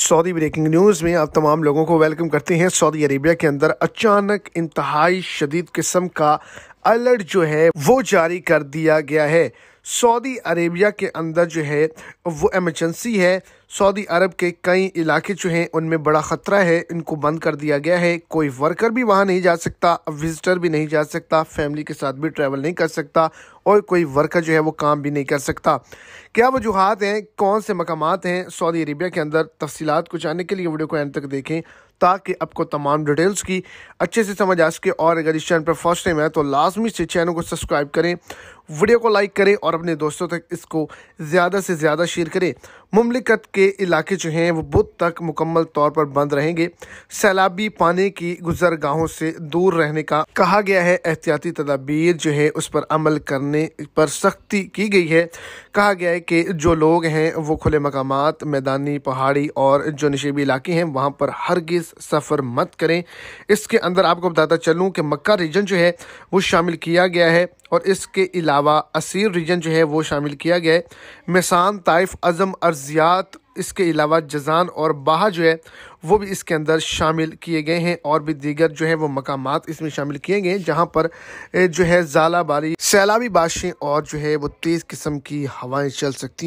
Saudi breaking news में आप तमाम लोगों को वेलकम करते हैं सऊदी अरेबिया के अंदर अचानक इंतहाई शदीद किस्म का अलर्ट जो है वो जारी कर दिया गया है सऊदी अरेबिया के अंदर जो है वो एमरजेंसी है सऊदी अरब के कई इलाके जो हैं उनमें बड़ा ख़तरा है इनको बंद कर दिया गया है कोई वर्कर भी वहाँ नहीं जा सकता विज़िटर भी नहीं जा सकता फैमिली के साथ भी ट्रैवल नहीं कर सकता और कोई वर्कर जो है वो काम भी नहीं कर सकता क्या वजूहत हैं कौन से मकाम हैं सऊदी अरेबिया के अंदर तफसीत को जानने के लिए वीडियो को एंड तक देखें ताकि आपको तमाम डिटेल्स की अच्छे से समझ आ सके और अगर इस चैनल पर फर्स्ट टाइम है तो लाजमी से चैनल को सब्सक्राइब करें वीडियो को लाइक करें और अपने दोस्तों तक इसको ज़्यादा से ज़्यादा शेयर करें ममलिकत के इलाके जो हैं वो बुध तक मुकम्मल तौर पर बंद रहेंगे सैलाबी पानी की गुजरगाहों से दूर रहने का कहा गया है एहतियाती तदाबीर जो है उस पर अमल करने पर सख्ती की गई है कहा गया है कि जो लोग हैं वो खुले मकाम मैदानी पहाड़ी और जो नशीबी इलाके हैं वहाँ पर हरगिज़ सफ़र मत करें इसके अंदर आपको बताता चलूँ कि मक्का रीजन जो है वो शामिल किया गया है और इसके अलावा असीर रीजन जो है वो शामिल किया गया है मिसान ताइफ अज़म अर्जियात इसके अलावा जजान और बाहा जो है वो भी इसके अंदर शामिल किए गए हैं और भी दीगर जो है वो मकाम इसमें शामिल किए गए हैं जहाँ पर जो है ज़ालाबारी सैलाबी बारिशें और जो है वो तेज़ किस्म की हवाएं चल सकती हैं